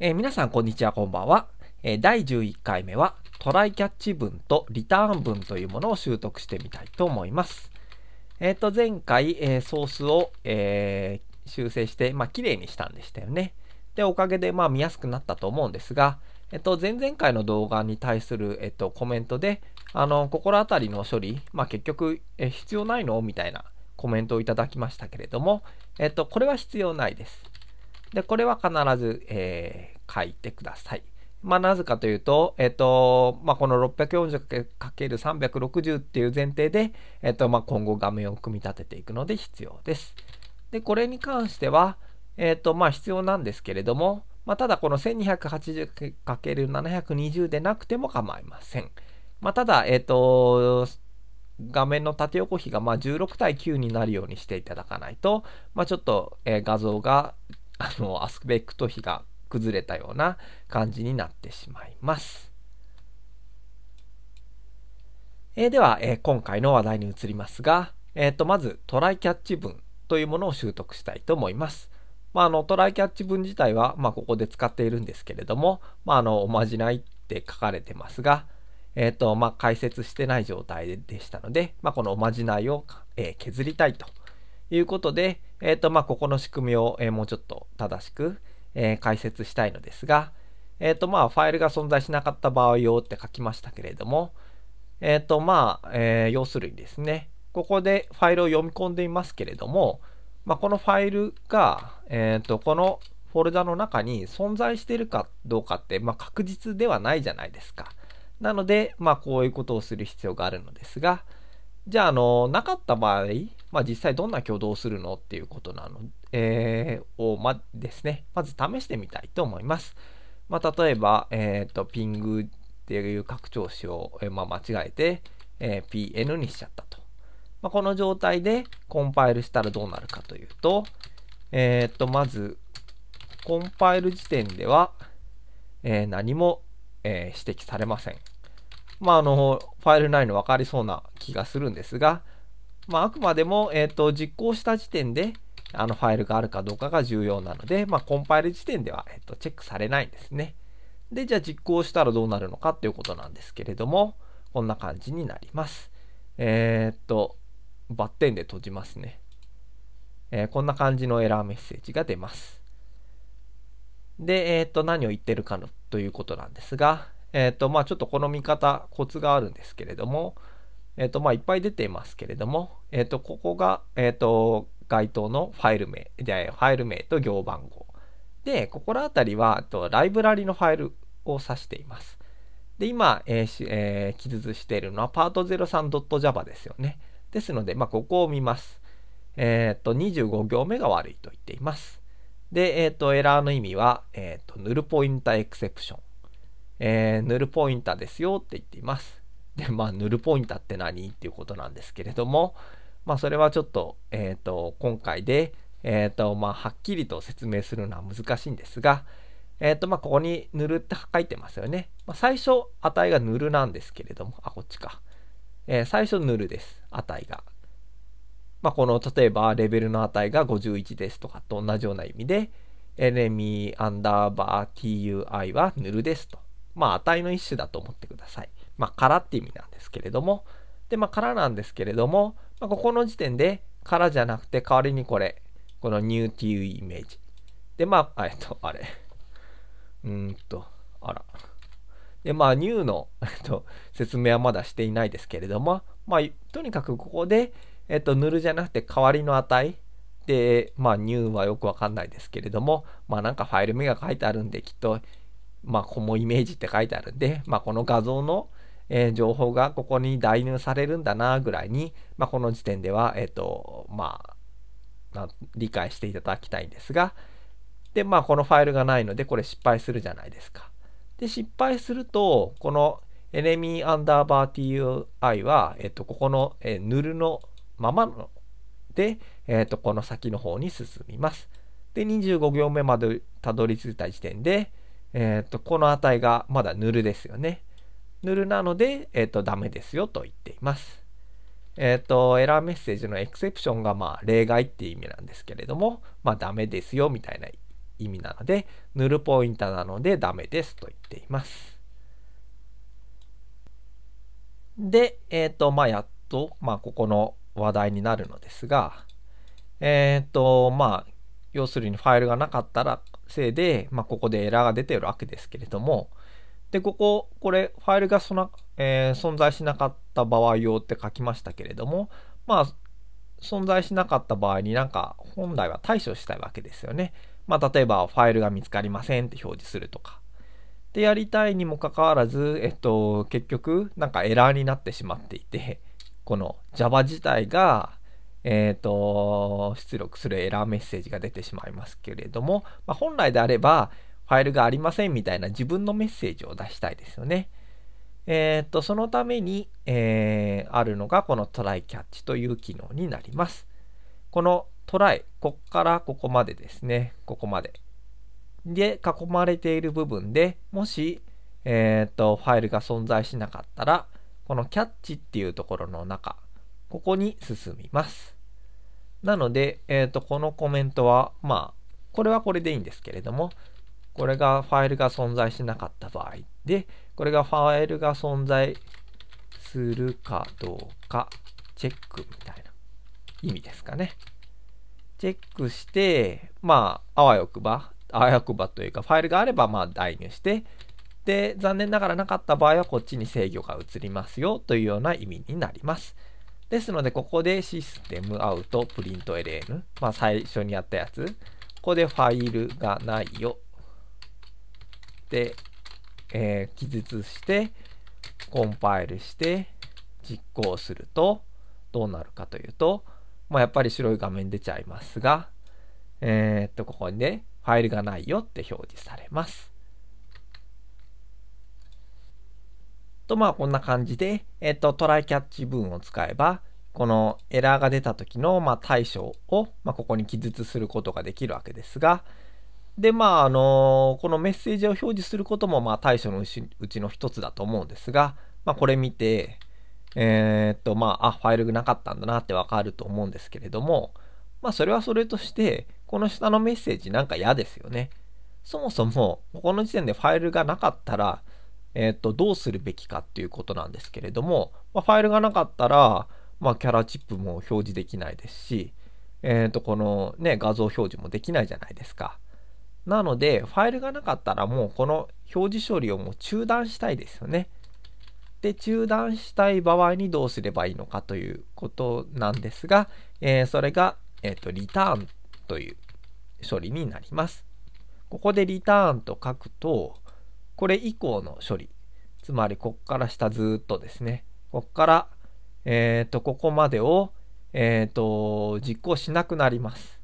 えー、皆さん、こんにちは、こんばんは。えー、第11回目は、トライキャッチ文とリターン文というものを習得してみたいと思います。えっ、ー、と、前回、えー、ソースを、え修正して、まあ、綺麗にしたんでしたよね。で、おかげで、まあ、見やすくなったと思うんですが、えっと、前々回の動画に対する、えっと、コメントで、あの、心当たりの処理、まあ、結局、え必要ないのみたいなコメントをいただきましたけれども、えっと、これは必要ないです。で、これは必ず、えー、書いてください。まあ、なぜかというと、えっ、ー、と、まあ、この 640×360 っていう前提で、えっ、ー、と、まあ、今後画面を組み立てていくので必要です。で、これに関しては、えっ、ー、と、まあ、必要なんですけれども、まあ、ただこの 1280×720 でなくても構いません。まあ、ただ、えっ、と、画面の縦横比がま16対9になるようにしていただかないと、まあ、ちょっと、え画像があの、アスペクト比が崩れたような感じになってしまいます。えー、では、えー、今回の話題に移りますが、えっ、ー、と、まずトライキャッチ文というものを習得したいと思います。まあ、あのトライキャッチ文自体は、まあ、ここで使っているんですけれども、まあ、あのおまじないって書かれてますが、えーとまあ、解説してない状態でしたので、まあ、このおまじないを、えー、削りたいということで、えっ、ー、と、まあ、ここの仕組みを、えー、もうちょっと正しく、えー、解説したいのですが、えっ、と、まあ、ファイルが存在しなかった場合をって書きましたけれども、えっ、と、まあ、え要するにですね、ここでファイルを読み込んでいますけれども、まあ、このファイルが、えっ、と、このフォルダの中に存在しているかどうかって、まあ、確実ではないじゃないですか。なので、まあ、こういうことをする必要があるのですが、じゃあ、あの、なかった場合、まあ、実際どんな挙動をするのっていうことなの、えー、を、ま、ですね、まず試してみたいと思います。まあ、例えば、えっ、ー、と、ピングっていう拡張子を、えー、まあ、間違えて、え PN にしちゃったと。まあ、この状態でコンパイルしたらどうなるかというと、えっ、ー、と、まず、コンパイル時点では、え何も、え指摘されません。まあ、あの、ファイル内の分かりそうな気がするんですが、まあ、あくまでも、えっ、ー、と、実行した時点で、あのファイルがあるかどうかが重要なので、まあ、コンパイル時点では、えっ、ー、と、チェックされないんですね。で、じゃあ実行したらどうなるのかっていうことなんですけれども、こんな感じになります。えー、っと、バッテンで閉じますね。えー、こんな感じのエラーメッセージが出ます。で、えー、っと、何を言ってるかのということなんですが、えっ、ー、と、まあちょっとこの見方、コツがあるんですけれども、えっ、ー、と、まあいっぱい出ていますけれども、えっ、ー、と、ここが、えっ、と、該当のファイル名、で、ファイル名と行番号。で、ここら辺りは、とライブラリのファイルを指しています。で、今、えーえー、記述しているのは part03.java ですよね。ですので、まあ、ここを見ます。えっ、ー、と、25行目が悪いと言っています。で、えっ、ー、と、エラーの意味は、えっ、ー、と、ヌルポインターエクセプション。えー、ヌルポインタですよって言っています。で、まあ、ヌルポインタって何っていうことなんですけれども、まあ、それはちょっと、えっ、ー、と、今回で、えっ、ー、と、まあ、はっきりと説明するのは難しいんですが、えっ、ー、と、まあ、ここに塗るって書いてますよね。まあ、最初、値が塗るなんですけれども、あ、こっちか。えー、最初塗るです、値が。まあ、この、例えば、レベルの値が51ですとかと同じような意味で、エレミーアンダーバー TUI は塗るですと。まあ、値の一種だと思ってください。まあ、空って意味なんですけれども、で、まあ、空なんですけれども、まあ、ここの時点で、空じゃなくて、代わりにこれ、この new っていうイメージ。で、まあ、えっと、あれ。うーんと、あら。で、まあ、new の、えっと、説明はまだしていないですけれども、まあ、とにかくここで、えっと、塗るじゃなくて、代わりの値。で、まあ、new はよくわかんないですけれども、まあ、なんかファイル名が書いてあるんで、きっと、まあ、ここイメージって書いてあるんで、まあ、この画像の、えー、情報がここに代入されるんだなぐらいに、まあ、この時点では、えっ、ー、と、まあ、理解していただきたいんですが、で、まあ、このファイルがないので、これ失敗するじゃないですか。で、失敗すると、この enemy アンダーバー TUI は、えっ、ー、と、ここの、えー、ヌルのままので、えっ、と、この先の方に進みます。で、25行目までたどり着いた時点で、えっ、ー、と、この値がまだヌルですよね。ヌルなので、えっ、ー、と、ダメですよと言っています。えっ、ー、と、エラーメッセージのエクセプションが、まあ、例外っていう意味なんですけれども、まあ、ダメですよみたいな意味なので、ヌルポインターなのでダメですと言っています。で、えっ、と、まあ、やっと、まあ、ここの話題になるのですが、えっ、と、まあ、要するにファイルがなかったらせいで、まあ、ここでエラーが出てるわけですけれども、で、ここ、これ、ファイルがそな、えー、存在しなかった場合用って書きましたけれども、まあ、存在しなかった場合になんか本来は対処したいわけですよね。まあ、例えばファイルが見つかりませんって表示するとか。で、やりたいにもかかわらず、えっと、結局、なんかエラーになってしまっていて、この Java 自体がえっ、ー、と、出力するエラーメッセージが出てしまいますけれども、まあ、本来であれば、ファイルがありませんみたいな自分のメッセージを出したいですよね。えっ、ー、と、そのために、えー、あるのがこのトライキャッチという機能になります。このトライ、こっからここまでですね。ここまで。で、囲まれている部分でもし、えっ、ー、と、ファイルが存在しなかったら、このキャッチっていうところの中ここに進みます。なので、えっ、ー、と、このコメントは、まあ、これはこれでいいんですけれども、これがファイルが存在しなかった場合で、これがファイルが存在するかどうか、チェックみたいな意味ですかね。チェックして、まあ、あわよくば、あわよくばというか、ファイルがあれば、まあ、代入して、で、残念ながらなかった場合は、こっちに制御が移りますよというような意味になります。ですので、ここでシステムアウトプリント LN、まあ、最初にやったやつ、ここでファイルがないよ。で、えー、記述して、コンパイルして、実行すると、どうなるかというと、まあ、やっぱり白い画面出ちゃいますが、えー、っと、ここにね、ファイルがないよって表示されます。とまあこんな感じで、えっと、トライキャッチ文を使えば、このエラーが出た時のま対処を、まここに記述することができるわけですが、でまああのこのメッセージを表示することもまあ対処のうちの一つだと思うんですが、まあ、これ見て、えー、っとまあ、あ、ファイルがなかったんだなってわかると思うんですけれども、まあそれはそれとして、この下のメッセージなんか嫌ですよね。そもそも、この時点でファイルがなかったら、えっ、ー、と、どうするべきかっていうことなんですけれども、まあ、ファイルがなかったら、まあ、キャラチップも表示できないですし、えっ、ー、と、このね、画像表示もできないじゃないですか。なので、ファイルがなかったらもうこの表示処理をもう中断したいですよね。で、中断したい場合にどうすればいいのかということなんですが、えー、それが、えっ、と、リターンという処理になります。ここでリターンと書くと、これ以降の処理、つまりこっから下ずっとですね、こっから、えっ、ー、と、ここまでを、えっ、ー、と、実行しなくなります。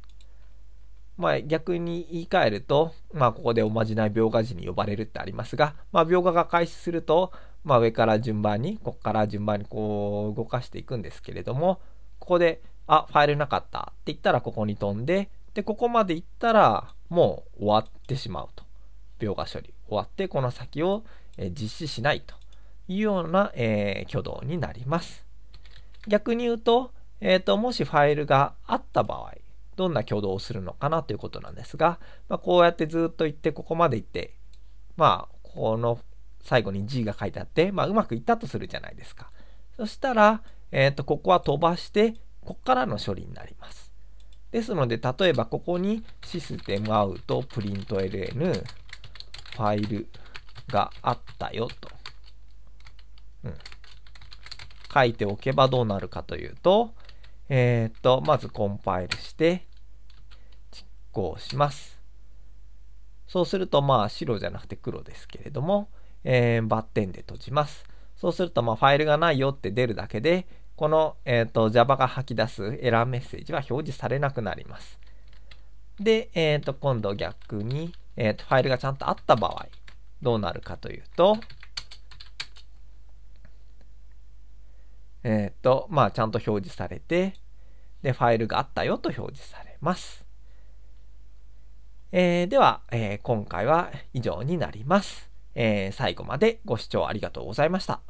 まあ、逆に言い換えると、まあ、ここでおまじない描画時に呼ばれるってありますが、まあ、描画が開始すると、まあ、上から順番に、こっから順番にこう動かしていくんですけれども、ここで、あ、ファイルなかったって言ったらここに飛んで、で、ここまで行ったら、もう終わってしまうと。描画処理。終わってこの先を実施しないというような、えー、挙動になります。逆に言うと、えっ、ー、と、もしファイルがあった場合、どんな挙動をするのかなということなんですが、まあ、こうやってずっと行って、ここまで行って、まあ、この最後に G が書いてあって、まあ、うまくいったとするじゃないですか。そしたら、えっ、ー、と、ここは飛ばして、こっからの処理になります。ですので、例えばここにシステムアウトプリント LN ファイルがあったよと、うん、書いておけばどうなるかというと、えっ、と、まずコンパイルして実行します。そうすると、まあ白じゃなくて黒ですけれども、えー、バッテンで閉じます。そうすると、まあファイルがないよって出るだけで、この、えーと Java が吐き出すエラーメッセージは表示されなくなります。で、えっ、ー、と、今度逆に、えっ、ー、と、ファイルがちゃんとあった場合、どうなるかというと、えっ、ー、と、まあ、ちゃんと表示されて、で、ファイルがあったよと表示されます。えー、では、えー、今回は以上になります。えー、最後までご視聴ありがとうございました。